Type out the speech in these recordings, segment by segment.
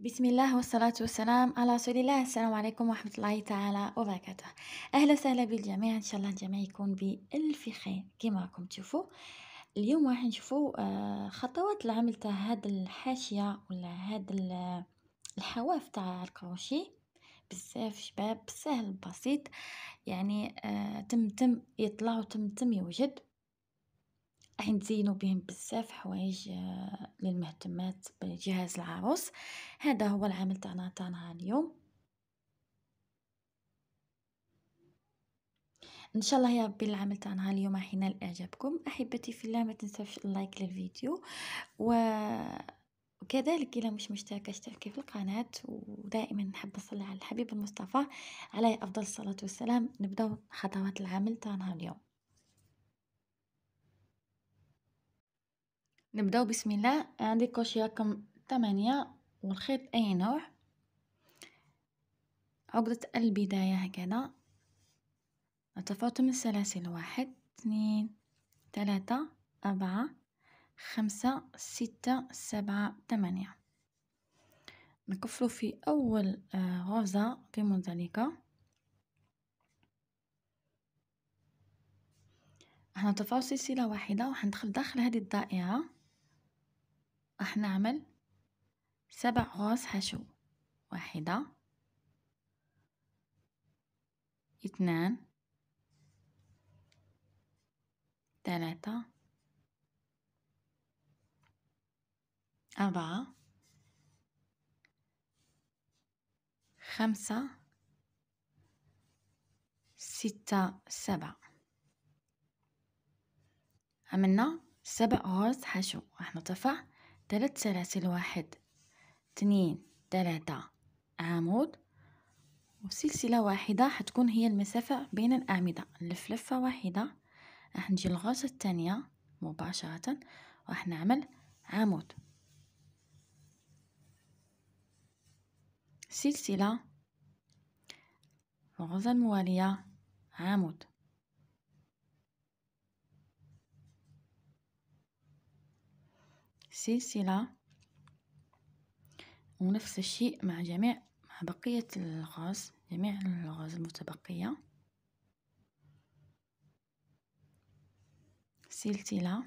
بسم الله والصلاة والسلام على رسول الله السلام عليكم ورحمة الله تعالى وبركاته أهلا وسهلا بالجميع إن شاء الله الجميع يكون بألف خير كما راكم تشوفوا اليوم راح نشوفوا خطوات العمل عملتها هاد الحاشية ولا هاد الحواف تاع الكروشي بزاف شباب سهل بسيط يعني تم تم يطلع وتم تم يوجد راح نزينو بهم بزاف حوايج آه، للمهتمات بجهاز العروس هذا هو العمل تاعنا تاع نهار اليوم ان شاء الله يا ربي العمل تاعنا اليوم راح ينال اعجابكم احبتي في الله ما تنساوش اللايك للفيديو و وكذلك إلى مش مشتركة اشتركي في القناة ودائما نحب نصلي على الحبيب المصطفى عليه أفضل الصلاة والسلام نبدأ خطوات العمل تاع نهار اليوم نبداو بسم الله عندي كوشي رقم ثمانية والخيط اي نوع عقدة البداية هكذا ارتفعت من السلاسل واحد اثنين ثلاثة أربعة خمسة ستة سبعة ثمانية نكفلو في أول غرزة في منزلقة هنرتفعو سلسلة واحدة وحندخل داخل هذه الدائرة راح نعمل سبع غواص حشو واحدة اثنان ثلاثة أربعة خمسة ستة سبعة عملنا سبع غواص حشو راح نرتفع ثلاث سلاسل واحد اثنين تلاتة عمود وسلسلة واحدة حتكون هي المسافة بين الأعمدة نلف لفة واحدة راح نجي للغرزة الثانية مباشرة راح نعمل عمود سلسلة الغرزة الموالية عمود سلسلة ونفس الشيء مع جميع مع بقية الغاز جميع الغاز المتبقية سلسلة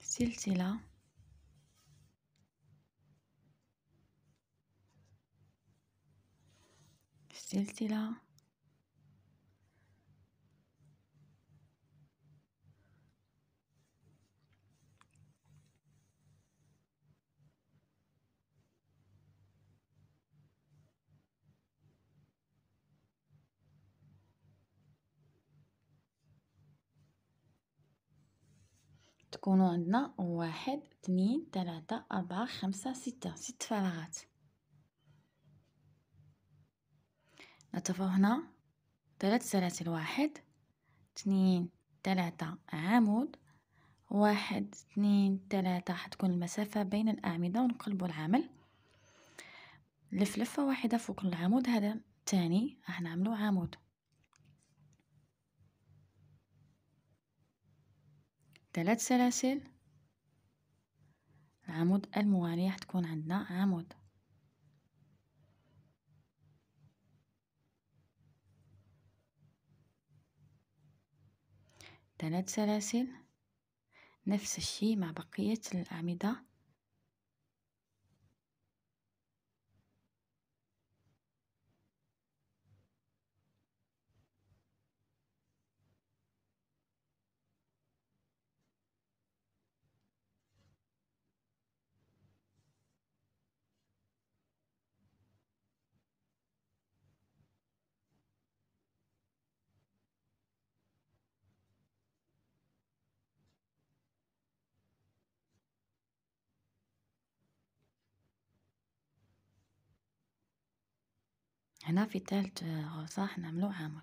سلسلة سلسلة تكونوا عندنا واحد اثنين ثلاثة أربعة خمسة ستة ست فراغات نتفق هنا ثلاث سلاسل واحد اثنين ثلاثة عمود واحد اثنين ثلاثة حتكون المسافة بين الأعمدة ونقلبوا العمل لف لفة واحدة فوق العمود هذا تاني راح نعملو عمود ثلاث سلاسل العمود الموالي راح تكون عندنا عمود ثلاث سلاسل نفس الشيء مع بقية الأعمدة هنا في تالت غوصة آه، حنعملو عمود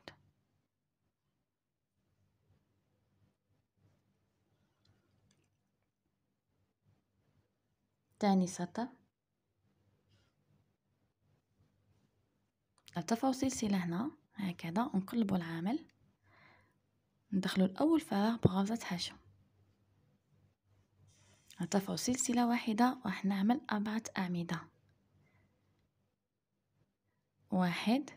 تاني سطر ارتفعوا سلسلة هنا هكذا ونقلبوا العامل ندخلوا الاول فراغ بغرزة حشو ارتفعوا سلسلة واحدة راح نعمل اربعة اعمدة واحد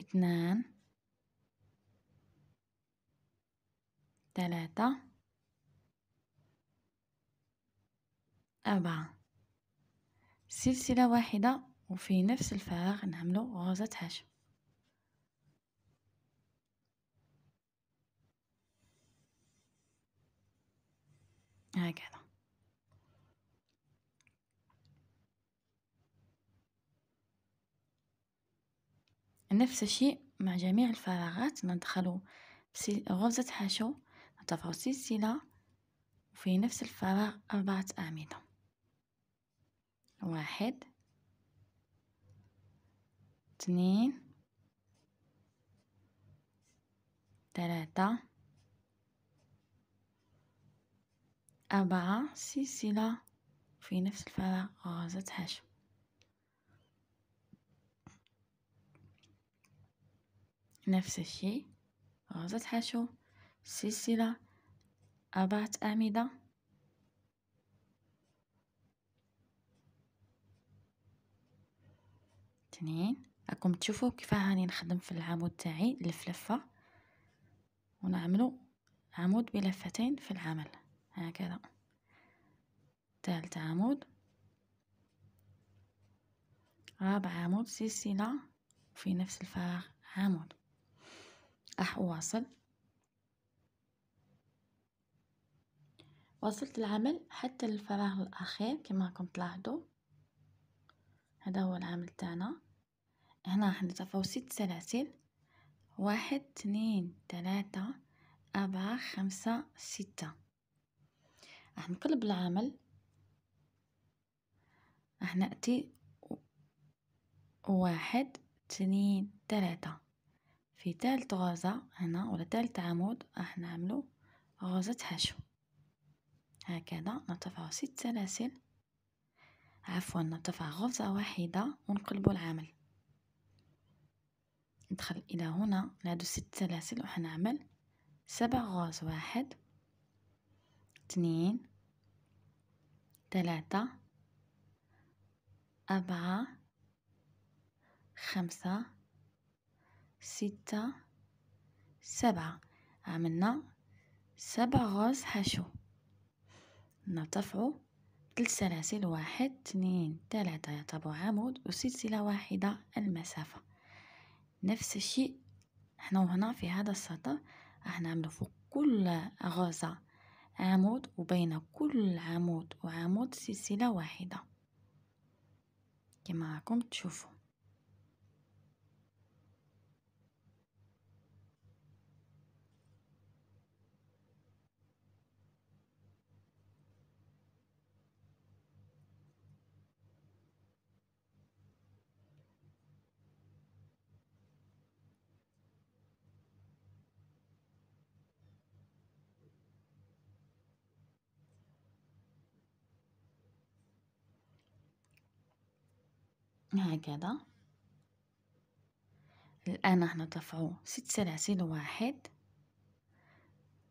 اثنان ثلاثة أربعة سلسلة واحدة وفي نفس الفراغ نعملو غرزة حشو هكذا نفس الشيء مع جميع الفراغات ندخل غرزة حشو نرتفع سلسلة وفي نفس الفراغ أربعة أعمدة واحد اثنين ثلاثة أربعة سلسلة في نفس الفراغ غرزة حشو نفس الشيء غزة حشو سلسلة أربعة أعمدة اثنين راكم تشوفوا كيف هاني نخدم في العمود تاعي لف لفه ونعملو عمود بلفتين في العمل هكذا ثالث عمود رابع عمود سلسله في نفس الفراغ عمود راح أواصل واصلت العمل حتى الفراغ الأخير كما راكم تلاحظوا هذا هو العمل تاعنا هنا راح نضيفو ست سلاسل واحد اثنين ثلاثة أربعة خمسة ستة راح نقلب العمل راح نأتي واحد اثنين ثلاثة في تالت غازة هنا ولا تالت عمود راح نعملو غازة حشو هكذا نرتفع ست سلاسل عفوا نرتفع غرزة واحدة ونقلبو العمل ندخل الى هنا نعدو ست سلاسل نعمل سبع غاز واحد اثنين ثلاثة أربعة خمسة ستة سبعة عملنا سبع غاز حشو نرتفعو ثلاث سلاسل واحد اثنين ثلاثة يعتبر عمود وسلسلة واحدة المسافة نفس الشيء احنا وهنا في هذا السطر راح نعملو فوق كل غازة عمود وبين كل عمود وعمود سلسلة واحدة كما راكم تشوفوا هكذا الآن راح نرتفعو ست سلاسل واحد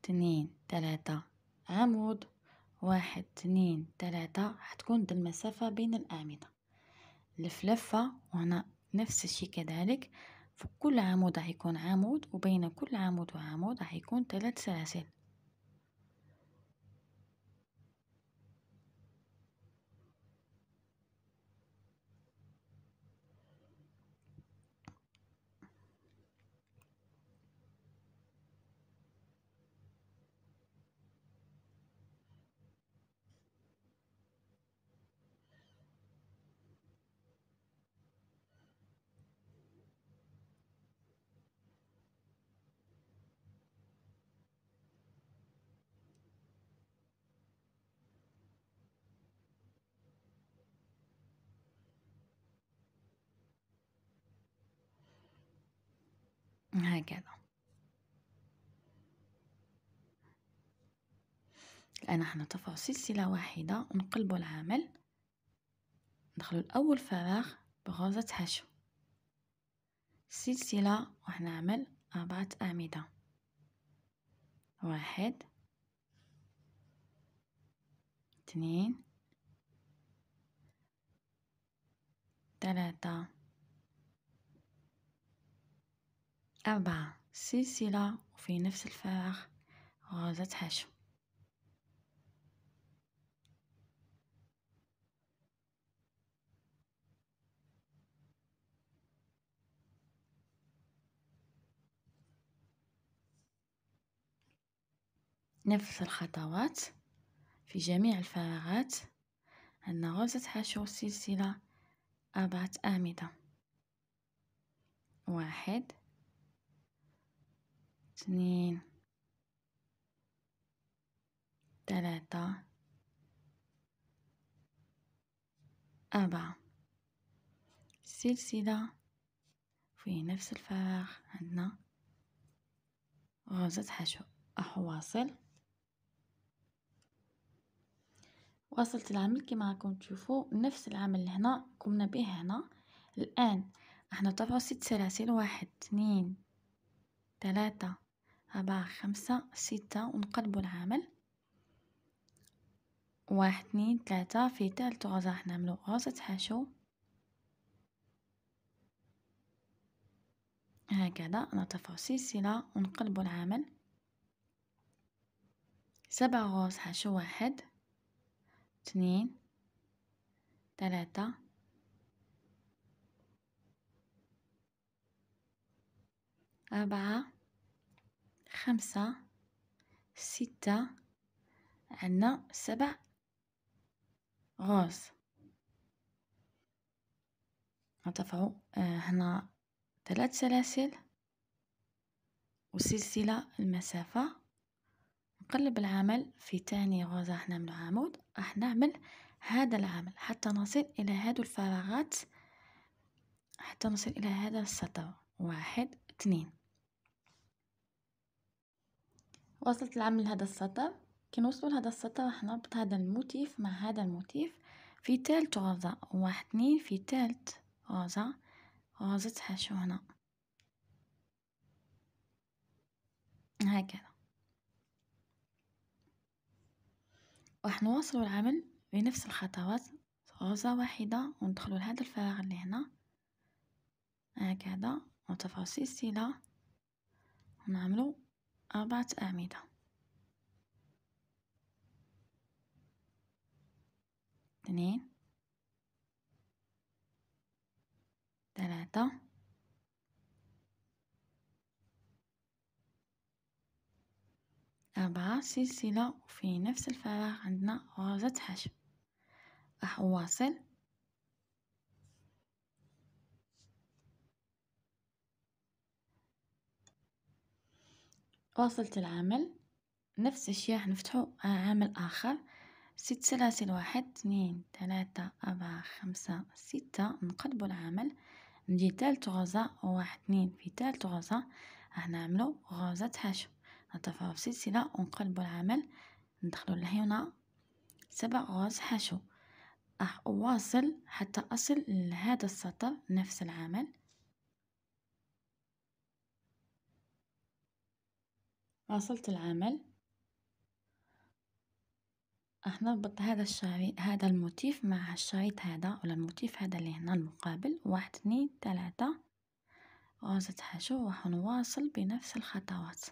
اثنين ثلاثة عمود واحد اثنين ثلاثة راح تكون المسافة بين الأعمدة لف لفة وهنا نفس الشي كذلك فكل كل عمود راح يكون عمود وبين كل عمود وعمود راح يكون ثلاث سلاسل هكذا الآن حنرتفع سلسلة واحدة ونقلب العمل ندخلوا الأول فراغ بغرزة حشو سلسلة نعمل أربعة أعمدة واحد اثنين ثلاثة أربعة سلسلة وفي نفس الفراغ غازة حشو نفس الخطوات في جميع الفراغات عندنا غرزة حشو سلسلة أربعة أعمدة واحد اتنين تلاتة أربعة سلسلة في نفس الفراغ عندنا غرزة حشو أهو واصل واصلت العمل كما راكم تشوفوا نفس العمل اللي هنا قمنا به هنا الآن راح نطلعو ست سلاسل واحد اثنين ثلاثة أربعة خمسة ستة ونقلبو العمل واحد اثنين ثلاثة في ثالث غزة راح نعملو غزة حشو هكذا نرتفع سلسلة ونقلبو العمل سبع غوز حشو واحد اثنين ثلاثة أربعة خمسة ستة عنا سبع غوز نرتفعو آه، هنا ثلاث سلاسل وسلسلة المسافة نقلب العمل في تاني غوزة احنا من العمود راح نعمل هذا العمل حتى نصل إلى هادو الفراغات حتى نصل إلى هذا السطر واحد اثنين وصلت لعمل هذا السطر كي نوصلوا لهذا السطر راح نربط هذا الموتيف مع هذا الموتيف في تالت غرزة واحد اثنين في تالت غرزة غرزة حشو هنا هكذا راح نواصلوا العمل بنفس الخطوات غرزة واحدة وندخلوا لهذا الفراغ اللي هنا هكذا ونتفاصيل السلة ونعملوا أربعة أعمدة اثنين ثلاثة أربعة سلسلة وفي نفس الفراغ عندنا غرزة حشو راح أواصل واصلت العمل نفس الشيء راح نفتحو آه، عامل آخر ست سلاسل واحد اثنين ثلاثة أربعة خمسة ستة نقلبو العامل نجي تالت غرزة واحد اثنين في تالت غرزة راح نعملو غرزة حشو نرتفعو بسلسلة ونقلبو العمل ندخلو لهنا سبع غوز حشو راح أواصل حتى أصل لهذا السطر نفس العمل واصلت العمل راح نربط هذا الشريط هذا الموتيف مع الشريط هذا ولا الموتيف هذا اللي هنا المقابل واحد اثنين ثلاثة غرزة حشو راح نواصل بنفس الخطوات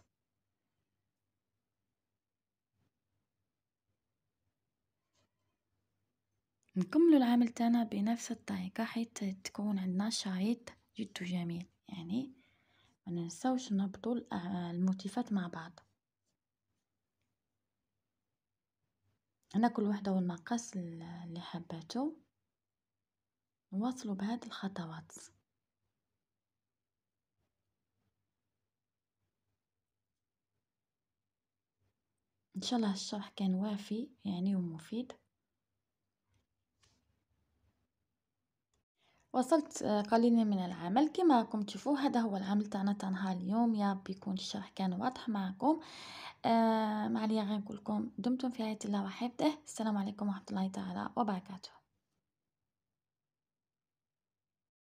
نكمل العمل تانا بنفس الطريقة حيت تكون عندنا شريط جد جميل يعني ما ننساوش نربطو آه، الموتيفات مع بعض هنا كل وحده والمقاس اللي حباته نواصلو بهاد الخطوات ان شاء الله الشرح كان وافي يعني ومفيد وصلت آه، قليلا من العمل كما راكم تشوفوا هذا هو العمل تاعنا تاع نهار اليوم يا ربي يكون الشرح كان واضح معكم آه معليا غير نقول لكم دمتم في رعايه الله وحفظه السلام عليكم ورحمه الله تعالى وبركاته